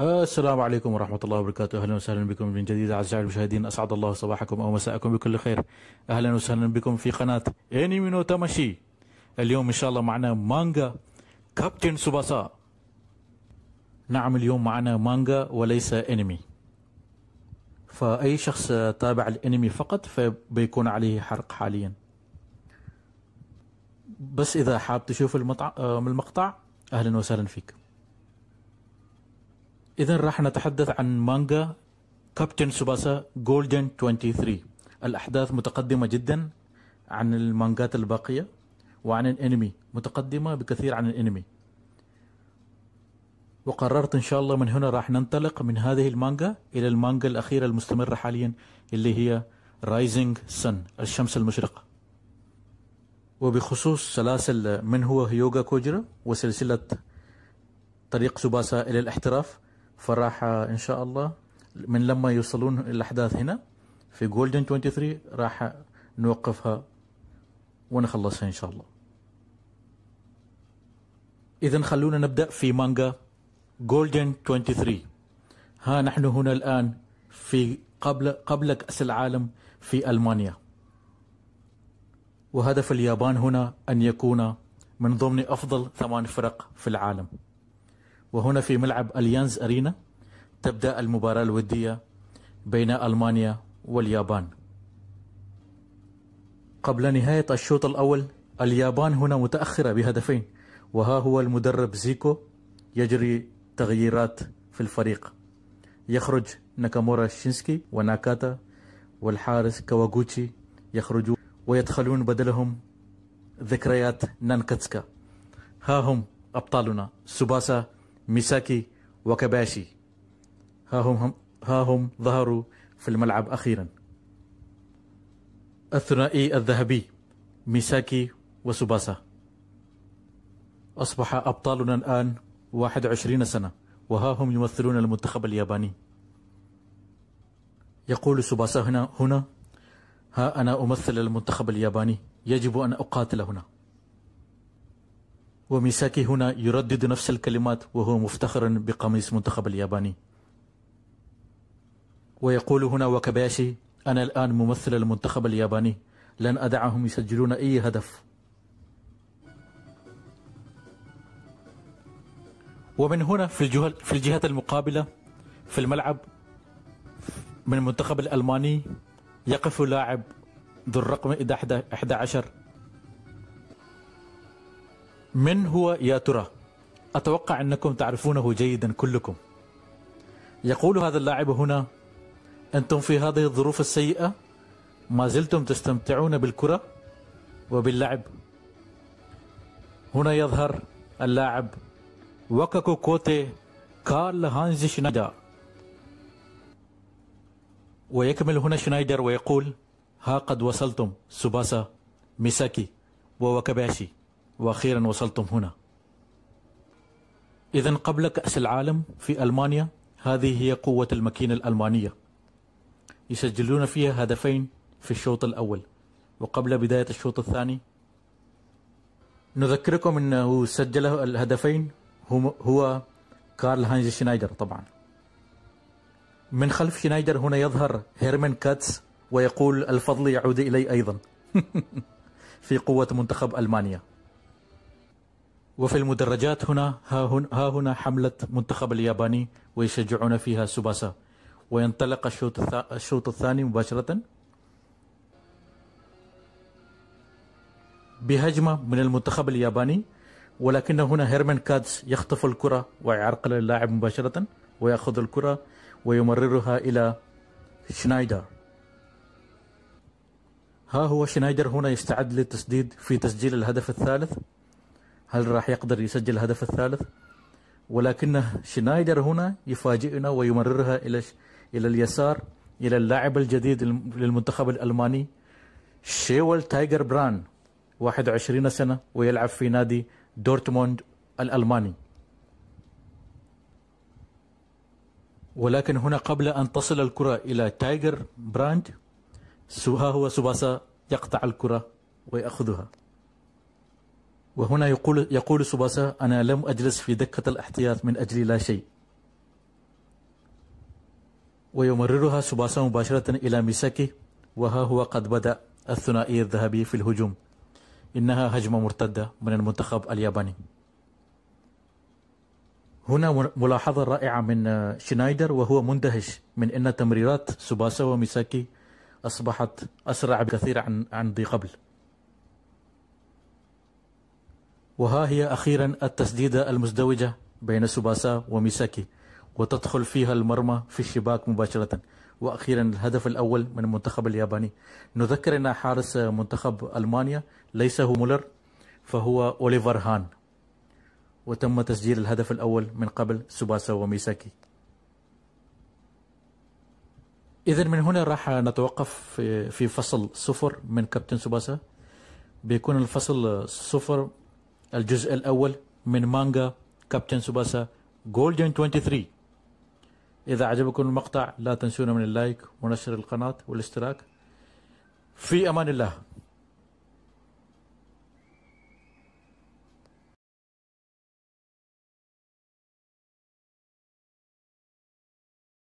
السلام عليكم ورحمة الله وبركاته أهلا وسهلا بكم من جديد أعزائي المشاهدين أسعد الله صباحكم أو مساءكم بكل خير أهلا وسهلا بكم في قناة أنمي نو تمشي اليوم إن شاء الله معنا مانجا كابتن سوباسا نعم اليوم معنا مانجا وليس أنمي فأي شخص تابع الأنمي فقط فبيكون عليه حرق حاليا بس إذا حاب تشوف آه، المقطع أهلا وسهلا فيك إذا راح نتحدث عن مانجا كابتن سوباسا جولدن 23 الأحداث متقدمة جدا عن المانجات الباقية وعن الأنمي متقدمة بكثير عن الأنمي وقررت إن شاء الله من هنا راح ننطلق من هذه المانجا إلى المانجا الأخيرة المستمرة حاليا اللي هي رايزنج سن الشمس المشرقة وبخصوص سلاسل من هو هيوغا كوجرا وسلسلة طريق سوباسا إلى الاحتراف فراح ان شاء الله من لما يوصلون الاحداث هنا في جولدن 23 راح نوقفها ونخلصها ان شاء الله اذا خلونا نبدا في مانجا جولدن 23 ها نحن هنا الان في قبل قبل كاس العالم في المانيا وهدف اليابان هنا ان يكون من ضمن افضل ثمان فرق في العالم وهنا في ملعب أليانز أرينا تبدأ المباراة الودية بين ألمانيا واليابان قبل نهاية الشوط الأول اليابان هنا متأخرة بهدفين وها هو المدرب زيكو يجري تغييرات في الفريق يخرج ناكامورا شينسكي وناكاتا والحارس كواغوتشي يخرجون ويدخلون بدلهم ذكريات نانكاتسكا ها هم أبطالنا سوباسا ميساكي وكباشي ها هم, هم ها هم ظهروا في الملعب أخيرا الثنائي الذهبي ميساكي وسوباسا أصبح أبطالنا الآن 21 سنة وها هم يمثلون المنتخب الياباني يقول سوباسا هنا هنا ها أنا أمثل المنتخب الياباني يجب أن أقاتل هنا وميساكي هنا يردد نفس الكلمات وهو مفتخر بقميص منتخب الياباني ويقول هنا وكباشي أنا الآن ممثل المنتخب الياباني لن أدعهم يسجلون أي هدف ومن هنا في في الجهة المقابلة في الملعب من المنتخب الألماني يقف لاعب ذو الرقم 11 من هو يا ترى؟ أتوقع أنكم تعرفونه جيدا كلكم يقول هذا اللاعب هنا أنتم في هذه الظروف السيئة ما زلتم تستمتعون بالكرة وباللعب هنا يظهر اللاعب وكاكو كوتي كارل هانز شنايدر ويكمل هنا شنايدر ويقول ها قد وصلتم سوباسا ميساكي ووكباشي. وأخيرا وصلتم هنا إذا قبل كأس العالم في ألمانيا هذه هي قوة الماكينة الألمانية يسجلون فيها هدفين في الشوط الأول وقبل بداية الشوط الثاني نذكركم أنه سجل الهدفين هو كارل هانز شنايدر طبعا من خلف شنايدر هنا يظهر هيرمن كاتس ويقول الفضل يعود إلي أيضا في قوة منتخب ألمانيا وفي المدرجات هنا ها هنا حملة منتخب الياباني ويشجعون فيها سوباسا وينطلق الشوط الشوط الثاني مباشرة بهجمة من المنتخب الياباني ولكن هنا هيرمان كاتس يخطف الكرة ويعرقل اللاعب مباشرة ويأخذ الكرة ويمررها إلى شنايدر ها هو شنايدر هنا يستعد للتسديد في تسجيل الهدف الثالث هل راح يقدر يسجل الهدف الثالث ولكن شنايدر هنا يفاجئنا ويمررها إلى إلى اليسار إلى اللاعب الجديد للمنتخب الألماني شيول تايجر بران 21 سنة ويلعب في نادي دورتموند الألماني ولكن هنا قبل أن تصل الكرة إلى تايجر براند سوها هو سوباسا يقطع الكرة ويأخذها وهنا يقول يقول سباسا أنا لم أجلس في دكة الاحتياط من أجل لا شيء ويمررها سباسا مباشرة إلى ميساكي وها هو قد بدأ الثنائي الذهبي في الهجوم إنها هجمة مرتدة من المنتخب الياباني هنا ملاحظة رائعة من شنايدر وهو مندهش من أن تمريرات سوباسا وميساكي أصبحت أسرع بكثير عن عن ذي قبل وها هي أخيرا التسديدة المزدوجة بين سوباسا وميساكي وتدخل فيها المرمى في الشباك مباشرة وأخيرا الهدف الأول من المنتخب الياباني نذكر أن حارس منتخب ألمانيا ليس هو مولر فهو أوليفر هان وتم تسجيل الهدف الأول من قبل سوباسا وميساكي إذا من هنا راح نتوقف في فصل صفر من كابتن سوباسا بيكون الفصل صفر الجزء الأول من مانجا كابتن سوباسا جولدن 23 إذا عجبكم المقطع لا تنسونا من اللايك ونشر القناة والاشتراك في أمان الله